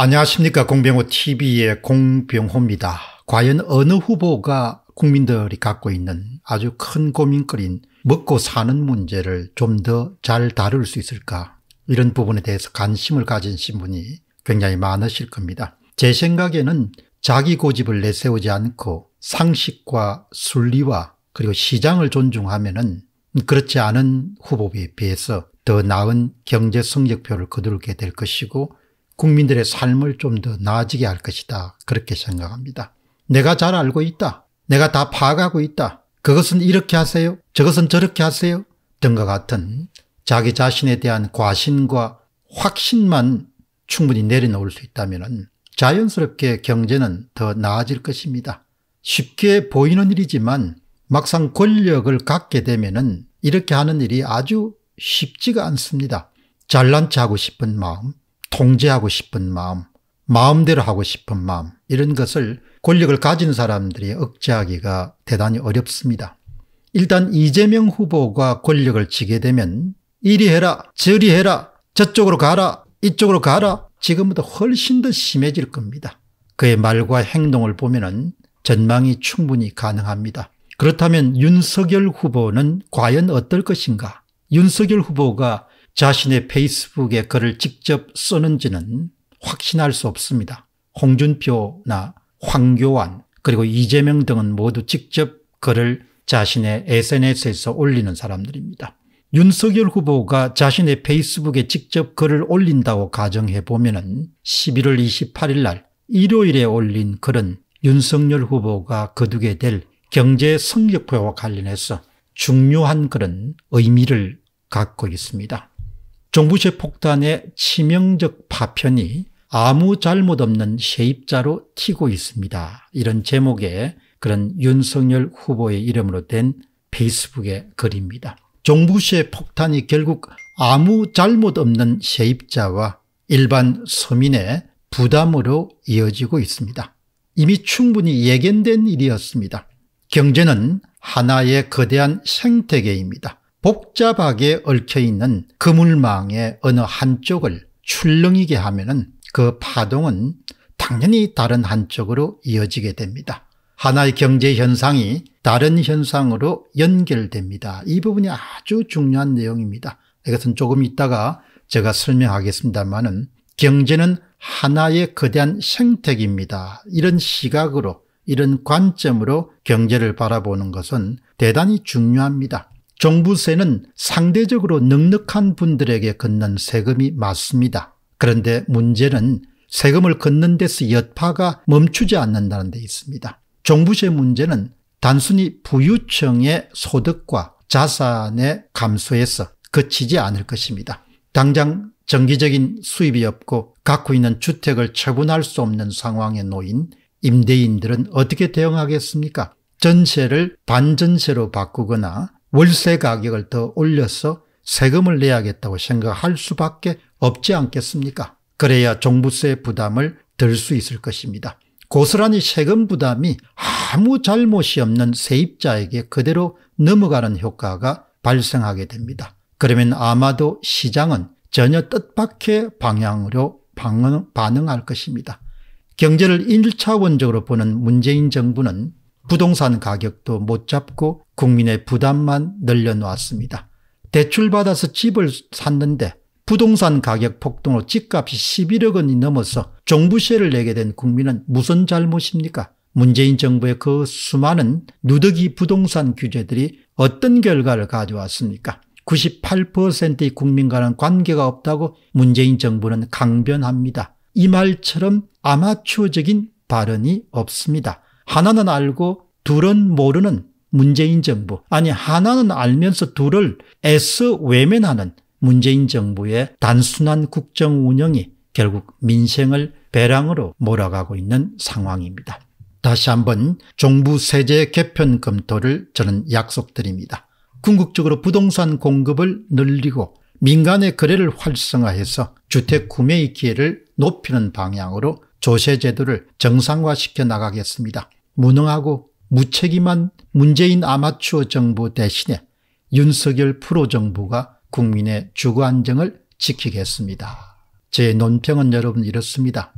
안녕하십니까 공병호 TV의 공병호입니다. 과연 어느 후보가 국민들이 갖고 있는 아주 큰 고민거리인 먹고 사는 문제를 좀 더 잘 다룰 수 있을까 이런 부분에 대해서 관심을 가진신 분이 굉장히 많으실 겁니다. 제 생각에는 자기 고집을 내세우지 않고 상식과 순리와 그리고 시장을 존중하면은 그렇지 않은 후보에 비해서 더 나은 경제 성적표를 거두게 될 것이고 국민들의 삶을 좀 더 나아지게 할 것이다. 그렇게 생각합니다. 내가 잘 알고 있다. 내가 다 파악하고 있다. 그것은 이렇게 하세요. 저것은 저렇게 하세요. 등과 같은 자기 자신에 대한 과신과 확신만 충분히 내려놓을 수 있다면 자연스럽게 경제는 더 나아질 것입니다. 쉽게 보이는 일이지만 막상 권력을 갖게 되면은 이렇게 하는 일이 아주 쉽지가 않습니다. 잘난 체하고 싶은 마음, 통제하고 싶은 마음, 마음대로 하고 싶은 마음 이런 것을 권력을 가진 사람들이 억제하기가 대단히 어렵습니다. 일단 이재명 후보가 권력을 지게 되면 이리 해라 저리 해라 저쪽으로 가라 이쪽으로 가라 지금보다 훨씬 더 심해질 겁니다. 그의 말과 행동을 보면 전망이 충분히 가능합니다. 그렇다면 윤석열 후보는 과연 어떨 것인가? 윤석열 후보가 자신의 페이스북에 글을 직접 쓰는지는 확신할 수 없습니다. 홍준표나 황교안 그리고 이재명 등은 모두 직접 글을 자신의 SNS에서 올리는 사람들입니다. 윤석열 후보가 자신의 페이스북에 직접 글을 올린다고 가정해 보면 11월 28일 날 일요일에 올린 글은 윤석열 후보가 거두게 될 경제 성격표와 관련해서 중요한 글은 의미를 갖고 있습니다. 정부세 폭탄의 치명적 파편이 아무 잘못 없는 세입자로 튀고 있습니다. 이런 제목의 그런 윤석열 후보의 이름으로 된 페이스북의 글입니다. 정부세 폭탄이 결국 아무 잘못 없는 세입자와 일반 서민의 부담으로 이어지고 있습니다. 이미 충분히 예견된 일이었습니다. 경제는 하나의 거대한 생태계입니다. 복잡하게 얽혀있는 그물망의 어느 한쪽을 출렁이게 하면 은그 파동은 당연히 다른 한쪽으로 이어지게 됩니다. 하나의 경제 현상이 다른 현상으로 연결됩니다. 이 부분이 아주 중요한 내용입니다. 이것은 조금 있다가 제가 설명하겠습니다만은 경제는 하나의 거대한 생태계입니다. 이런 시각으로 이런 관점으로 경제를 바라보는 것은 대단히 중요합니다. 종부세는 상대적으로 넉넉한 분들에게 걷는 세금이 맞습니다. 그런데 문제는 세금을 걷는 데서 여파가 멈추지 않는다는 데 있습니다. 종부세 문제는 단순히 부유층의 소득과 자산의 감소에서 그치지 않을 것입니다. 당장 정기적인 수입이 없고 갖고 있는 주택을 처분할 수 없는 상황에 놓인 임대인들은 어떻게 대응하겠습니까? 전세를 반전세로 바꾸거나 월세 가격을 더 올려서 세금을 내야겠다고 생각할 수밖에 없지 않겠습니까? 그래야 종부세 부담을 덜 수 있을 것입니다. 고스란히 세금 부담이 아무 잘못이 없는 세입자에게 그대로 넘어가는 효과가 발생하게 됩니다. 그러면 아마도 시장은 전혀 뜻밖의 방향으로 반응할 것입니다. 경제를 1차원적으로 보는 문재인 정부는 부동산 가격도 못 잡고 국민의 부담만 늘려놓았습니다. 대출받아서 집을 샀는데 부동산 가격 폭등으로 집값이 11억 원이 넘어서 종부세를 내게 된 국민은 무슨 잘못입니까? 문재인 정부의 그 수많은 누더기 부동산 규제들이 어떤 결과를 가져왔습니까? 98%의 국민과는 관계가 없다고 문재인 정부는 강변합니다. 이 말처럼 아마추어적인 발언이 없습니다. 하나는 알고 둘은 모르는 문재인 정부 아니 하나는 알면서 둘을 애써 외면하는 문재인 정부의 단순한 국정 운영이 결국 민생을 배랑으로 몰아가고 있는 상황입니다. 다시 한번 종부 세제 개편 검토를 저는 약속드립니다. 궁극적으로 부동산 공급을 늘리고 민간의 거래를 활성화해서 주택 구매의 기회를 높이는 방향으로 조세 제도를 정상화시켜 나가겠습니다. 무능하고 무책임한 문재인 아마추어 정부 대신에 윤석열 프로 정부가 국민의 주거 안정을 지키겠습니다. 제 논평은 여러분 이렇습니다.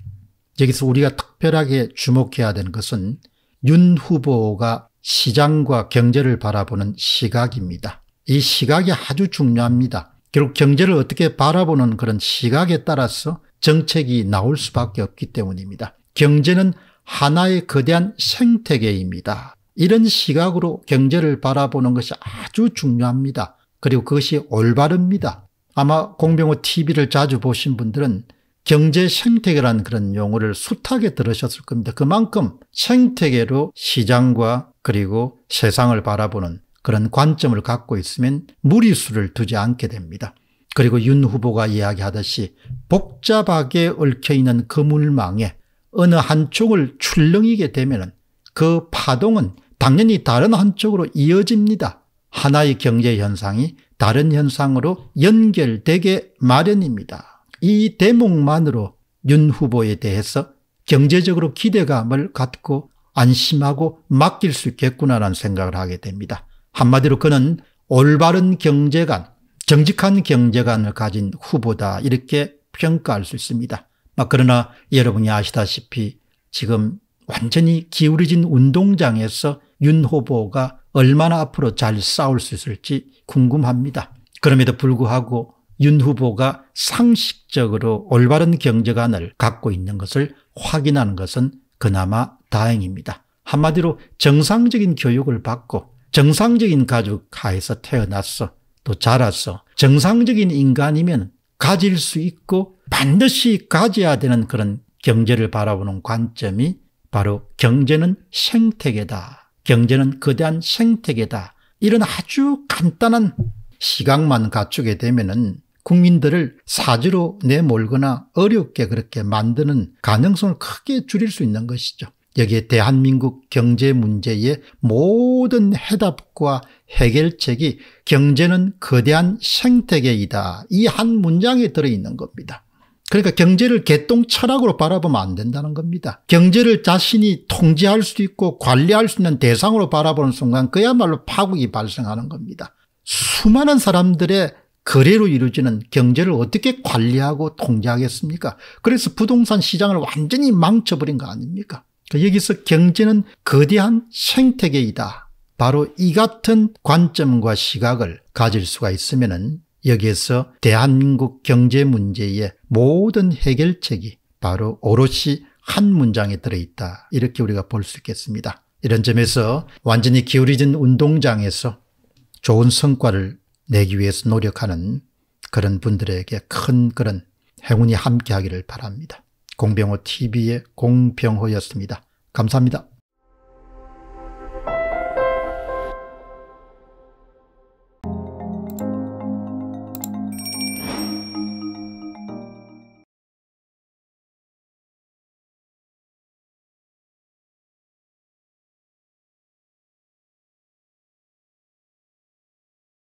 여기서 우리가 특별하게 주목해야 되는 것은 윤 후보가 시장과 경제를 바라보는 시각입니다. 이 시각이 아주 중요합니다. 결국 경제를 어떻게 바라보는 그런 시각에 따라서 정책이 나올 수밖에 없기 때문입니다. 경제는 하나의 거대한 생태계입니다. 이런 시각으로 경제를 바라보는 것이 아주 중요합니다. 그리고 그것이 올바릅니다. 아마 공병호 TV를 자주 보신 분들은 경제 생태계란 그런 용어를 숱하게 들으셨을 겁니다. 그만큼 생태계로 시장과 그리고 세상을 바라보는 그런 관점을 갖고 있으면 무리수를 두지 않게 됩니다. 그리고 윤 후보가 이야기하듯이 복잡하게 얽혀있는 그물망에 어느 한쪽을 출렁이게 되면 그 파동은 당연히 다른 한쪽으로 이어집니다. 하나의 경제 현상이 다른 현상으로 연결되게 마련입니다. 이 대목만으로 윤 후보에 대해서 경제적으로 기대감을 갖고 안심하고 맡길 수 있겠구나라는 생각을 하게 됩니다. 한마디로 그는 올바른 경제관, 정직한 경제관을 가진 후보다 이렇게 평가할 수 있습니다. 아, 그러나 여러분이 아시다시피 지금 완전히 기울어진 운동장에서 윤 후보가 얼마나 앞으로 잘 싸울 수 있을지 궁금합니다. 그럼에도 불구하고 윤 후보가 상식적으로 올바른 경제관을 갖고 있는 것을 확인하는 것은 그나마 다행입니다. 한마디로 정상적인 교육을 받고 정상적인 가족 하에서 태어났어 또 자랐어 정상적인 인간이면 가질 수 있고 반드시 가져야 되는 그런 경제를 바라보는 관점이 바로 경제는 생태계다. 경제는 거대한 생태계다. 이런 아주 간단한 시각만 갖추게 되면은 국민들을 사지로 내몰거나 어렵게 그렇게 만드는 가능성을 크게 줄일 수 있는 것이죠. 여기에 대한민국 경제 문제의 모든 해답과 해결책이 경제는 거대한 생태계이다. 이 한 문장에 들어있는 겁니다. 그러니까 경제를 개똥 철학으로 바라보면 안 된다는 겁니다. 경제를 자신이 통제할 수도 있고 관리할 수 있는 대상으로 바라보는 순간 그야말로 파국이 발생하는 겁니다. 수많은 사람들의 거래로 이루어지는 경제를 어떻게 관리하고 통제하겠습니까? 그래서 부동산 시장을 완전히 망쳐버린 거 아닙니까? 그러니까 여기서 경제는 거대한 생태계이다. 바로 이 같은 관점과 시각을 가질 수가 있으면 은 여기에서 대한민국 경제 문제에 모든 해결책이 바로 오롯이 한 문장에 들어있다. 이렇게 우리가 볼 수 있겠습니다. 이런 점에서 완전히 기울어진 운동장에서 좋은 성과를 내기 위해서 노력하는 그런 분들에게 큰 그런 행운이 함께하기를 바랍니다. 공병호 TV의 공병호였습니다. 감사합니다.